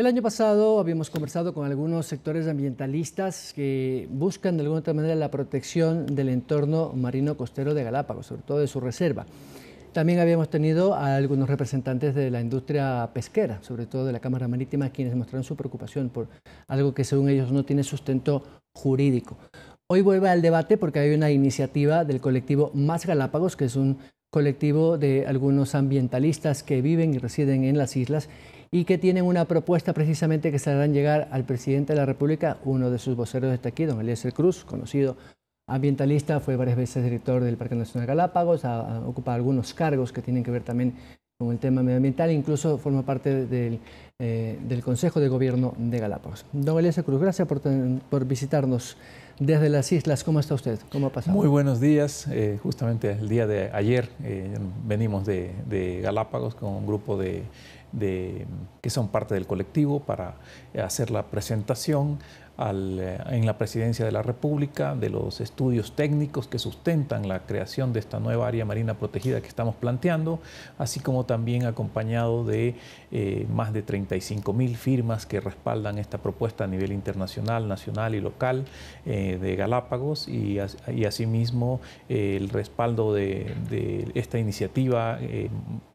El año pasado habíamos conversado con algunos sectores ambientalistas que buscan de alguna manera la protección del entorno marino costero de Galápagos, sobre todo de su reserva. También habíamos tenido a algunos representantes de la industria pesquera, sobre todo de la Cámara Marítima, quienes mostraron su preocupación por algo que según ellos no tiene sustento jurídico. Hoy vuelve al debate porque hay una iniciativa del colectivo Más Galápagos, que es un colectivo de algunos ambientalistas que viven y residen en las islas y que tienen una propuesta precisamente que se harán llegar al presidente de la República. Uno de sus voceros está aquí, don Eliezer Cruz, conocido ambientalista, fue varias veces director del Parque Nacional Galápagos, ha, ocupado algunos cargos que tienen que ver también con el tema medioambiental, incluso forma parte del, eh, Consejo de Gobierno de Galápagos. Don Eliezer Cruz, gracias por, visitarnos desde las islas. ¿Cómo está usted? ¿Cómo ha pasado? Muy buenos días. Eh, justamente el día de ayer eh, venimos de Galápagos con un grupo de de, que son parte del colectivo para hacer la presentación eh, en la presidencia de la República, de los estudios técnicos que sustentan la creación de esta nueva área marina protegida que estamos planteando, así como también acompañado de eh, más de 35 mil firmas que respaldan esta propuesta a nivel internacional, nacional y local eh, de Galápagos y, asimismo el respaldo de, esta iniciativa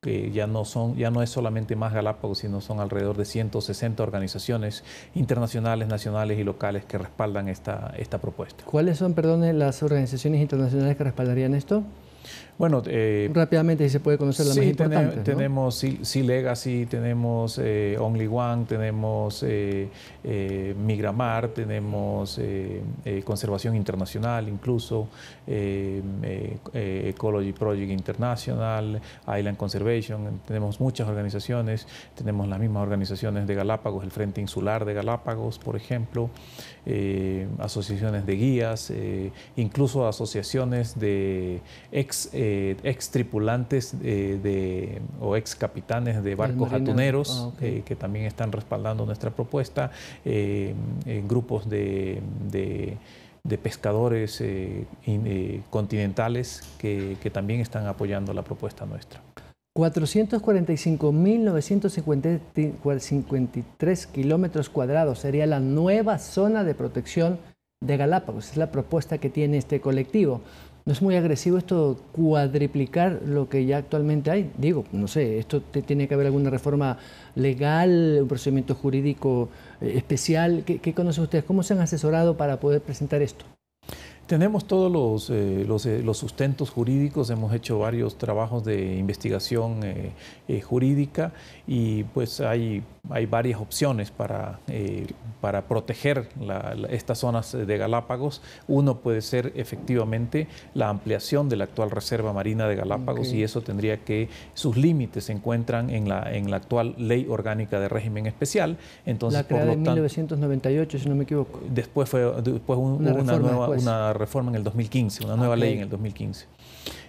que ya no, son, ya no es solamente más Galápagos, sino son alrededor de 160 organizaciones internacionales, nacionales y locales locales que respaldan esta, esta propuesta. ¿Cuáles son, perdón, las organizaciones internacionales que respaldarían esto? Bueno, eh, rápidamente si se puede conocer la más importante. tenemos si c C-Legacy, tenemos eh, Only One, tenemos eh, Migramar, tenemos Conservación Internacional incluso, Ecology Project International, Island Conservation, tenemos muchas organizaciones, tenemos las mismas organizaciones de Galápagos, el Frente Insular de Galápagos, por ejemplo, asociaciones de guías, incluso asociaciones de ex eh, ex tripulantes eh, de, o ex capitanes de barcos atuneros ah, eh, que también están respaldando nuestra propuesta, grupos de, pescadores continentales que, que también están apoyando la propuesta nuestra. 445.953 kilómetros cuadrados sería la nueva zona de protección de Galápagos. Es la propuesta que tiene este colectivo. ¿No es muy agresivo esto cuadriplicar lo que ya actualmente hay? Digo, no sé, esto tiene que haber alguna reforma legal, un procedimiento jurídico eh, especial. ¿Qué, qué conocen ustedes? ¿Cómo se han asesorado para poder presentar esto? Tenemos todos los, eh, eh, los, sustentos jurídicos, hemos hecho varios trabajos de investigación eh, jurídica y pues hay, hay varias opciones para, para proteger estas zonas de Galápagos. Uno puede ser efectivamente la ampliación de la actual Reserva Marina de Galápagos y eso tendría que, sus límites se encuentran en la, en la actual Ley Orgánica de Régimen Especial. Entonces, la por lo 1998, si no me equivoco. Después, fue, después una, nueva reforma en el 2015, una ah, nueva ley en el 2015.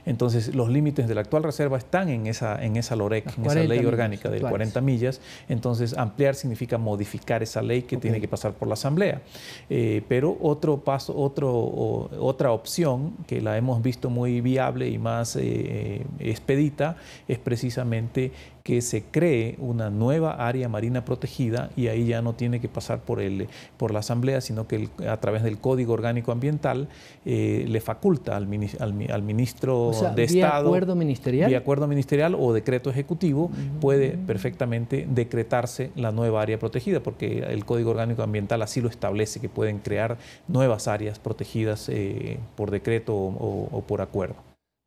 Entonces, los límites de la actual reserva están en esa, en esa LOREC, en esa ley orgánica de 40 millas. Entonces, ampliar significa modificar esa ley que tiene que pasar por la Asamblea. Eh, pero otro paso, otro, otra opción que la hemos visto muy viable y más eh, eh, expedita es precisamente que se cree una nueva área marina protegida y ahí ya no tiene que pasar por, el, por la Asamblea, sino que a través del Código Orgánico Ambiental le faculta al, al ministro de acuerdo ministerial? acuerdo ministerial o decreto ejecutivo puede perfectamente decretarse la nueva área protegida, porque el Código Orgánico Ambiental así lo establece, que pueden crear nuevas áreas protegidas eh, por decreto o, por acuerdo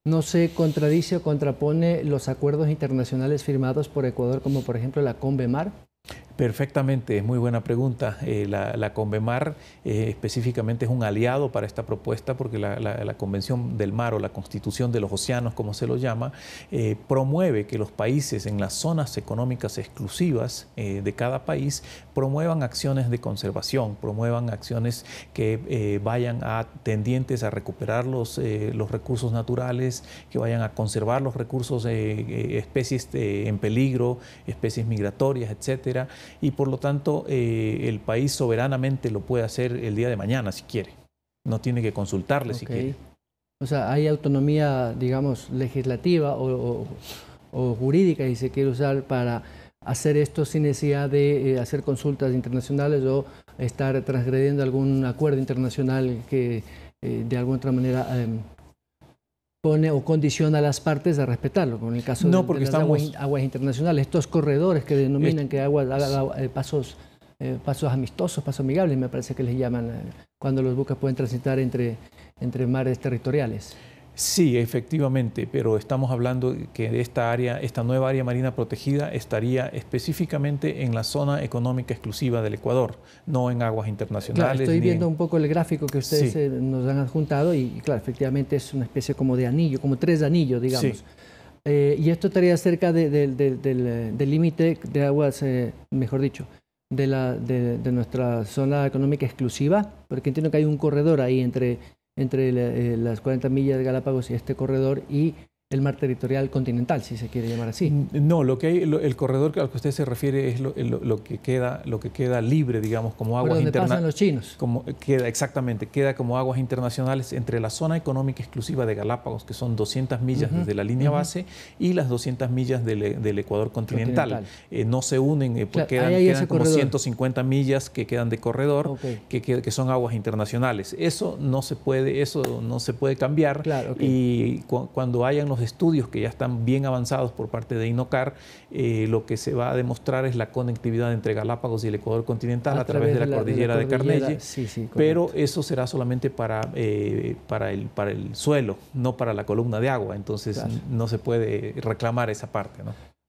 no se contradice o contrapone los acuerdos internacionales firmados por Ecuador, como por ejemplo la CONVEMAR? Perfectamente, es muy buena pregunta. Eh, la, la, Convemar eh, específicamente es un aliado para esta propuesta porque la, Convención del Mar o la Constitución de los Océanos, como se lo llama, eh, promueve que los países en las zonas económicas exclusivas de cada país promuevan acciones de conservación, promuevan acciones que vayan a tendientes a recuperar los, los recursos naturales, que vayan a conservar los recursos, especies en peligro, especies migratorias, etcétera y por lo tanto eh, el país soberanamente lo puede hacer el día de mañana si quiere. No tiene que consultarle si quiere. O sea, hay autonomía, digamos, legislativa o, jurídica, y se quiere usar, para hacer esto sin necesidad de eh, hacer consultas internacionales o estar transgrediendo algún acuerdo internacional que eh, de alguna otra manera em, pone o condiciona a las partes a respetarlo, como en el caso de, las aguas, internacionales, estos corredores que denominan que aguas eh, pasos, eh, pasos amistosos, pasos amigables, me parece que les llaman, eh, cuando los buques pueden transitar entre, entre mares territoriales. Sí, efectivamente, pero estamos hablando que esta área, esta nueva área marina protegida estaría específicamente en la zona económica exclusiva del Ecuador, no en aguas internacionales. estoy viendo un poco el gráfico que ustedes eh, nos han adjuntado y claro, efectivamente es una especie como de anillo, como tres anillos, digamos. Eh, y esto estaría cerca eh, del límite de aguas, mejor dicho, la, de, nuestra zona económica exclusiva, porque entiendo que hay un corredor ahí entre entre eh, las 40 millas de Galápagos y este corredor y el mar territorial continental, si se quiere llamar así. Mm, no, lo que hay, el corredor al que usted se refiere es lo, que queda, lo que queda libre, digamos, como aguas internacionales. los chinos. queda, exactamente, queda como aguas internacionales entre la zona económica exclusiva de Galápagos, que son 200 millas desde la línea base, y las 200 millas eh, del, Ecuador continental. Eh, no se unen, eh, porque quedan, quedan como 150 millas que quedan de corredor, que, son aguas internacionales. Eso no se puede, eso no se puede cambiar. Y cuando hayan los estudios que ya están bien avanzados por parte de INOCAR, eh, lo que se va a demostrar es la conectividad entre Galápagos y el Ecuador continental a, través, de la, cordillera de, carnegie pero eso será solamente para, eh, para, el, para el suelo, no para la columna de agua, entonces no se puede reclamar esa parte.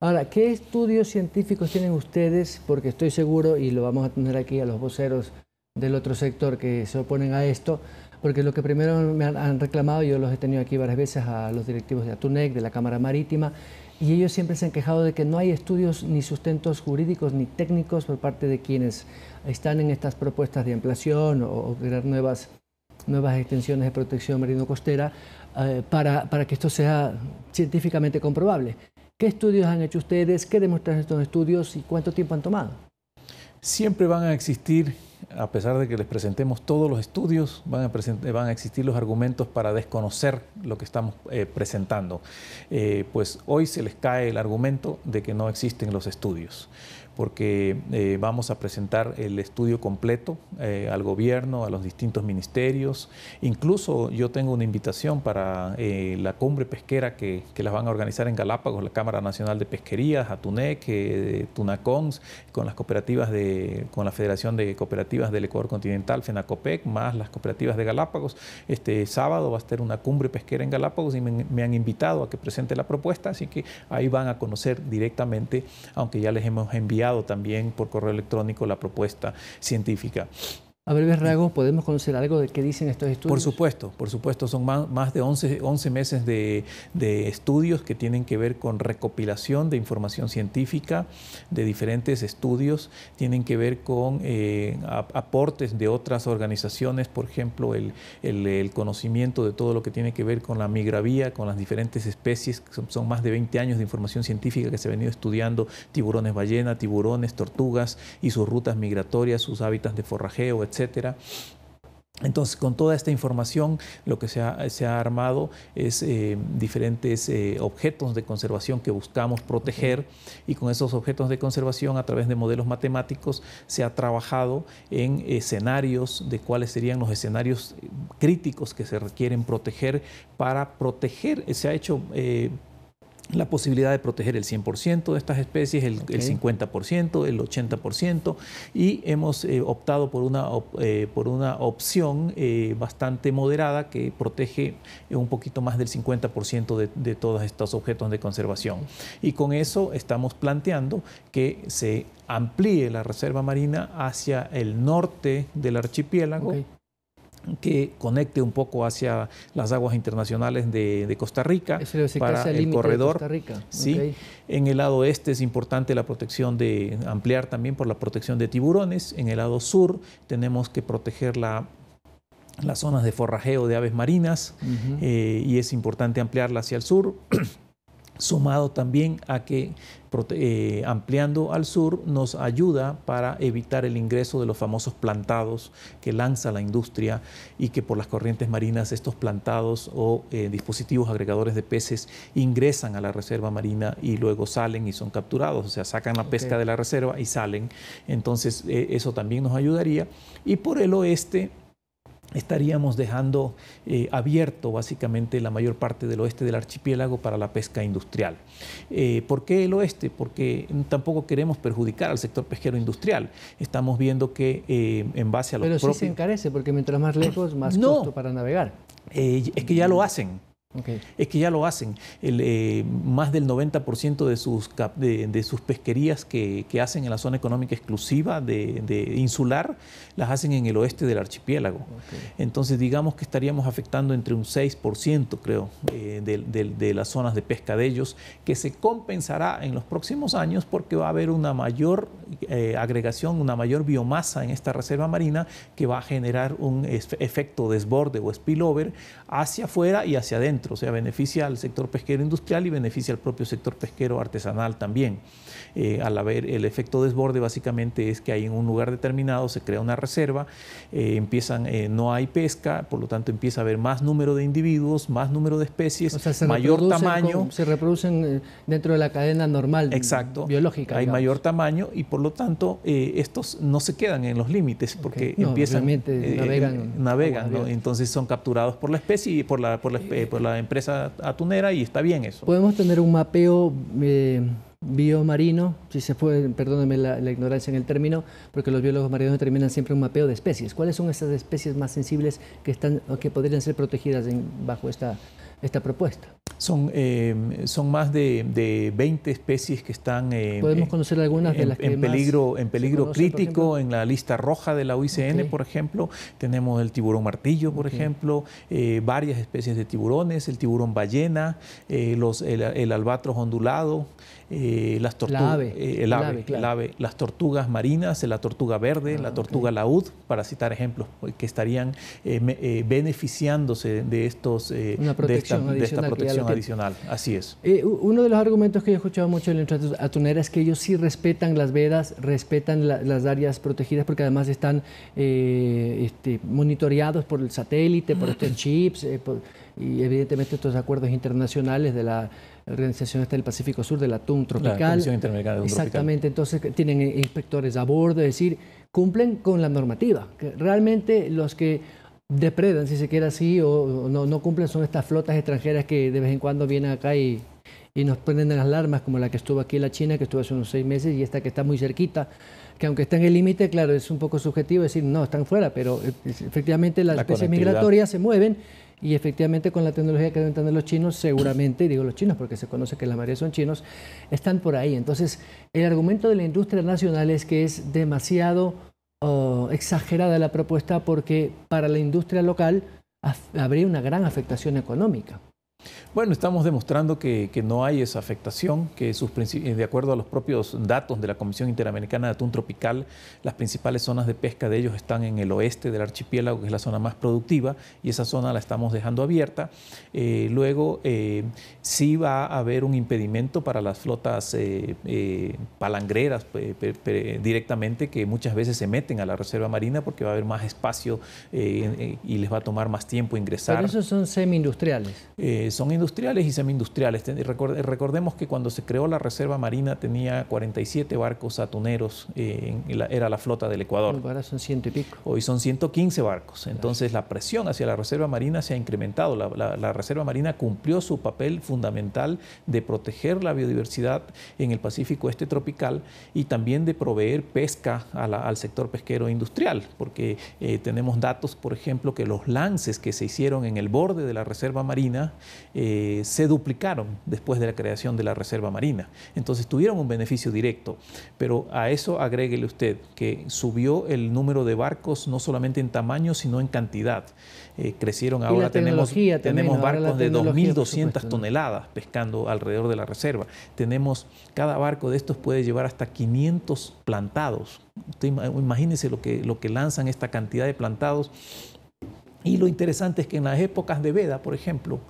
Ahora, ¿qué estudios científicos tienen ustedes? Porque estoy seguro, y lo vamos a tener aquí a los voceros del otro sector que se oponen a esto, porque lo que primero me han, reclamado, yo los he tenido aquí varias veces a los directivos de Atunec, de la Cámara Marítima, y ellos siempre se han quejado de que no hay estudios ni sustentos jurídicos ni técnicos por parte de quienes están en estas propuestas de ampliación o, crear nuevas, nuevas extensiones de protección marino-costera eh, para, para que esto sea científicamente comprobable. ¿Qué estudios han hecho ustedes? ¿Qué demuestran estos estudios y cuánto tiempo han tomado? Siempre van a existir a pesar de que les presentemos todos los estudios, van a, van a existir los argumentos para desconocer lo que estamos eh, presentando. Eh, pues hoy se les cae el argumento de que no existen los estudios porque eh, vamos a presentar el estudio completo eh, al gobierno, a los distintos ministerios. Incluso yo tengo una invitación para eh, la cumbre pesquera que, las van a organizar en Galápagos, la Cámara Nacional de Pesquerías, Atunec, Tunacons, con las cooperativas de, con la Federación de Cooperativas del Ecuador Continental, FENACOPEC, más las cooperativas de Galápagos. Este sábado va a ser una cumbre pesquera en Galápagos y me han invitado a que presente la propuesta, así que ahí van a conocer directamente, aunque ya les hemos enviado también por correo electrónico la propuesta científica. A ver, rasgos, ¿podemos conocer algo de qué dicen estos estudios? Por supuesto, por supuesto, son más, de 11, meses de, estudios que tienen que ver con recopilación de información científica, de diferentes estudios, tienen que ver con eh, aportes de otras organizaciones, por ejemplo, el, conocimiento de todo lo que tiene que ver con la migravía, con las diferentes especies, son, más de 20 años de información científica que se ha venido estudiando, tiburones ballena, tiburones, tortugas y sus rutas migratorias, sus hábitats de forrajeo, etcétera. Entonces, con toda esta información, lo que se ha, armado es eh, diferentes eh, objetos de conservación que buscamos proteger y con esos objetos de conservación, a través de modelos matemáticos, se ha trabajado en escenarios de cuáles serían los escenarios eh, críticos que se requieren proteger para proteger, se ha hecho la posibilidad de proteger el 100% de estas especies, el, 50%, el 80%, y hemos eh, optado por una, eh, por una opción eh, bastante moderada que protege un poquito más del 50% de, todos estos objetos de conservación. Y con eso estamos planteando que se amplíe la reserva marina hacia el norte del archipiélago que conecte un poco hacia las aguas internacionales de, Costa Rica para el, corredor. En el lado este es importante la protección de ampliar también por la protección de tiburones. En el lado sur tenemos que proteger las zonas de forrajeo de aves marinas eh, y es importante ampliarla hacia el sur. sumado también a que eh, ampliando al sur nos ayuda para evitar el ingreso de los famosos plantados que lanza la industria y que por las corrientes marinas estos plantados o eh, dispositivos agregadores de peces ingresan a la reserva marina y luego salen y son capturados, o sea, sacan la pesca de la reserva y salen. Entonces eh, eso también nos ayudaría. Y por el oeste estaríamos dejando eh, abierto básicamente la mayor parte del oeste del archipiélago para la pesca industrial. Eh, ¿Por qué el oeste? Porque tampoco queremos perjudicar al sector pesquero industrial. Estamos viendo que eh, en base a los Pero sí se encarece, porque mientras más lejos, más no. costo para navegar. es que ya lo hacen. Es que ya lo hacen. El, eh, más del 90% de sus, de, sus pesquerías que, hacen en la zona económica exclusiva de, insular las hacen en el oeste del archipiélago. Entonces, digamos que estaríamos afectando entre un 6%, creo, eh, de, las zonas de pesca de ellos, que se compensará en los próximos años porque va a haber una mayor eh, agregación, una mayor biomasa en esta reserva marina que va a generar un efecto desborde o spillover hacia afuera y hacia adentro o sea, beneficia al sector pesquero industrial y beneficia al propio sector pesquero artesanal también. Eh, al haber el efecto desborde, básicamente es que hay en un lugar determinado se crea una reserva, eh, empiezan, eh, no hay pesca, por lo tanto empieza a haber más número de individuos, más número de especies, mayor tamaño. se reproducen dentro de la cadena normal Exacto, biológica. Hay mayor tamaño y por lo tanto estos no se quedan en los límites porque empiezan, navegan, entonces son capturados por la especie y por por la la empresa atunera y está bien eso. Podemos tener un mapeo eh, biomarino, si se puede, perdónenme la, ignorancia en el término, porque los biólogos marinos determinan siempre un mapeo de especies. ¿Cuáles son esas especies más sensibles que, están, que podrían ser protegidas bajo esta esta propuesta. Son, eh, son más de, de, 20 especies que están eh, ¿Podemos conocer algunas en, las que en peligro, en peligro crítico, en la lista roja de la UICN, por ejemplo. Tenemos el tiburón martillo, por ejemplo, eh, varias especies de tiburones, el tiburón ballena, los, el, albatros ondulado, las tortugas, el ave, las tortugas marinas, la tortuga verde, ah, la tortuga laúd, para citar ejemplos pues, que estarían beneficiándose de estos, de esta protección adicional, así es. Eh, uno de los argumentos que yo he escuchado mucho en la industria atunera es que ellos sí respetan las vedas, respetan las áreas protegidas porque además están eh, este, monitoreados por el satélite, por estos chips eh, y evidentemente estos acuerdos internacionales de la Organización del Pacífico Sur, del atún Tropical. Exactamente, entonces tienen inspectores a bordo, es decir, cumplen con la normativa. realmente los que depredan, si se quiere así, o, no, cumplen, son estas flotas extranjeras que de vez en cuando vienen acá y, y nos prenden las alarmas, como la que estuvo aquí en la China, que estuvo hace unos seis meses, y esta que está muy cerquita, que aunque está en el límite, claro, es un poco subjetivo decir, no, están fuera, pero eh, efectivamente las especies migratorias se mueven y efectivamente con la tecnología que deben tener los chinos, seguramente, digo los chinos porque se conoce que la mayoría son chinos, están por ahí. Entonces, el argumento de la industria nacional es que es demasiado exagerada la propuesta porque para la industria local habría una gran afectación económica. Bueno, estamos demostrando que, no hay esa afectación, que sus, eh, de acuerdo a los propios datos de la Comisión Interamericana de Atún Tropical, las principales zonas de pesca de ellos están en el oeste del archipiélago, que es la zona más productiva, y esa zona la estamos dejando abierta. Eh, luego, eh, sí va a haber un impedimento para las flotas palangreras directamente, que muchas veces se meten a la reserva marina porque va a haber más espacio y les va a tomar más tiempo ingresar. Pero esos son semi-industriales. son industriales y semi-industriales. Recordemos que cuando se creó la Reserva Marina tenía 47 barcos atuneros, eh, en era la flota del Ecuador. Ahora son ciento y pico. Hoy son 115 barcos. Entonces la presión hacia la Reserva Marina se ha incrementado. La, Reserva Marina cumplió su papel fundamental de proteger la biodiversidad en el Pacífico Este tropical y también de proveer pesca al sector pesquero industrial, porque eh, tenemos datos, por ejemplo, que los lances que se hicieron en el borde de la Reserva Marina, eh, eh, se duplicaron después de la creación de la Reserva Marina. Entonces tuvieron un beneficio directo, pero a eso agréguele usted que subió el número de barcos no solamente en tamaño, sino en cantidad. Eh, crecieron ahora, tenemos, tenemos barcos de 2.200 toneladas pescando alrededor de la reserva. Tenemos, cada barco de estos puede llevar hasta 500 plantados. imagínense imagínese lo que, lo que lanzan esta cantidad de plantados. Y lo interesante es que en las épocas de veda, por ejemplo,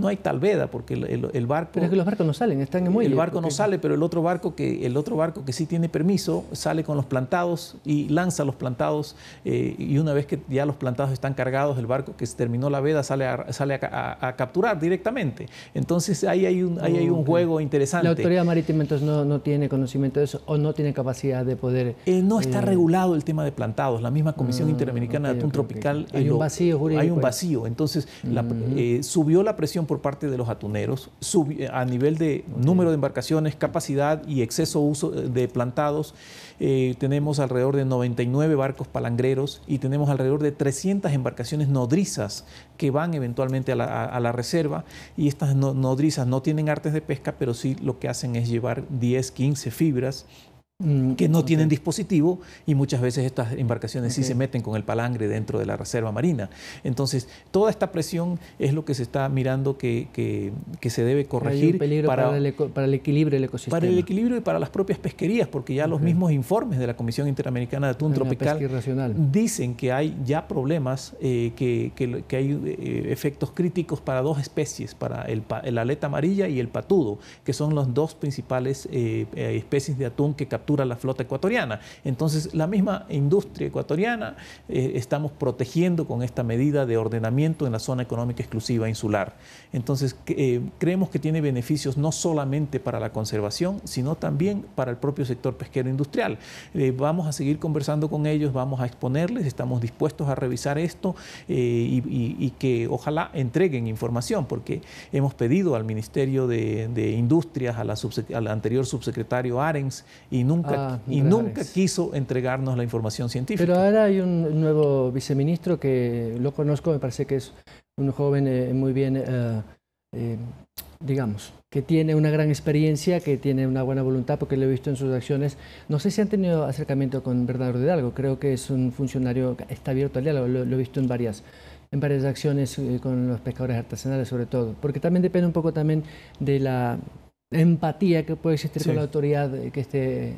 no hay tal veda porque el, barco... Pero es que los barcos no salen, están en muelle. El barco no sale, pero el otro, barco que, el otro barco que sí tiene permiso sale con los plantados y lanza los plantados eh, y una vez que ya los plantados están cargados, el barco que terminó la veda sale a, sale a, capturar directamente. Entonces ahí hay un, ahí hay un juego interesante. La autoridad marítima entonces no, tiene conocimiento de eso o no tiene capacidad de poder... Eh, no está eh, regulado el tema de plantados. La misma Comisión mm, Interamericana de Atún Tropical... Hay un vacío jurídico. Hay un vacío. Entonces mm. subió la presión por parte de los atuneros eh, a nivel de número de embarcaciones, capacidad y exceso uso eh, de plantados. Eh, tenemos alrededor de 99 barcos palangreros y tenemos alrededor de 300 embarcaciones nodrizas que van eventualmente a la, reserva y estas nodrizas no tienen artes de pesca, pero sí lo que hacen es llevar 10, 15 fibras Mm, que no tienen dispositivo y muchas veces estas embarcaciones sí se meten con el palangre dentro de la reserva marina. Entonces, toda esta presión es lo que se está mirando que, que, se debe corregir para, el para, el equilibrio del ecosistema. Para el equilibrio y para las propias pesquerías, porque ya los mismos informes de la Comisión Interamericana de Atún Tropical dicen que hay ya problemas, eh, que, que, hay eh, efectos críticos para dos especies, para el, aleta amarilla y el patudo, que son las dos principales eh, especies de atún que capturan la flota ecuatoriana. Entonces, la misma industria ecuatoriana eh, estamos protegiendo con esta medida de ordenamiento en la zona económica exclusiva insular. Entonces, eh, creemos que tiene beneficios no solamente para la conservación, sino también para el propio sector pesquero industrial. Eh, vamos a seguir conversando con ellos, vamos a exponerles, estamos dispuestos a revisar esto y, que ojalá entreguen información, porque hemos pedido al Ministerio de, Industrias, al anterior subsecretario Arens, y nunca Ah, y nunca quiso entregarnos la información científica. Pero ahora hay un nuevo viceministro que lo conozco, me parece que es un joven eh, muy bien, eh, eh, digamos, que tiene una gran experiencia, que tiene una buena voluntad, porque lo he visto en sus acciones. No sé si han tenido acercamiento con Bernardo Hidalgo, creo que es un funcionario, está abierto al diálogo, lo, he visto en varias en varias acciones con los pescadores artesanales sobre todo, porque también depende un poco también de la empatía que puede existir con la autoridad eh, que esté eh,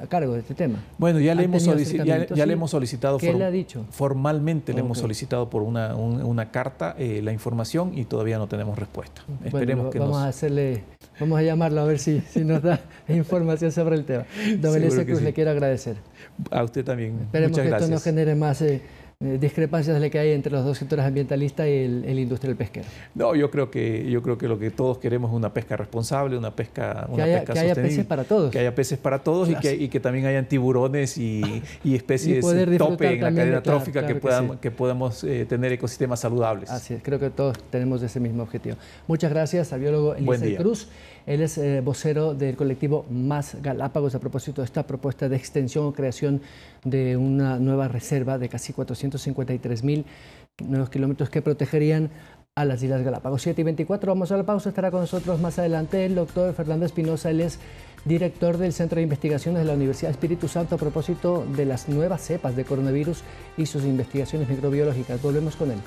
a cargo de este tema. Bueno, ya le, hemos, solicitado... le ha dicho? Formalmente le hemos solicitado por una, carta eh, la información y todavía no tenemos respuesta. Esperemos que vamos a hacerle, Vamos a llamarlo a ver si, nos da información sobre el tema. Don Cruz, le quiero agradecer. A usted también. Esperemos que esto no genere más... Eh, discrepancias que hay entre los dos sectores ambientalistas y el, industrial pesquero. No, yo creo que yo creo que lo que todos queremos es una pesca responsable, una pesca, una que haya, peces para todos, que haya peces para todos y, que, y que también hayan tiburones y, especies y tope en la cadena trófica que, puedan, que, podamos eh, tener ecosistemas saludables. Así es, creo que todos tenemos ese mismo objetivo. Muchas gracias al biólogo Elisa Cruz. Él es eh, vocero del colectivo Más Galápagos a propósito de esta propuesta de extensión o creación de una nueva reserva de casi 453 mil nuevos kilómetros que protegerían a las Islas Galápagos. 7 y 24, vamos a la pausa. Estará con nosotros más adelante el doctor Fernando Espinosa. Él es director del Centro de Investigaciones de la Universidad Espíritu Santo a propósito de las nuevas cepas de coronavirus y sus investigaciones microbiológicas. Volvemos con él.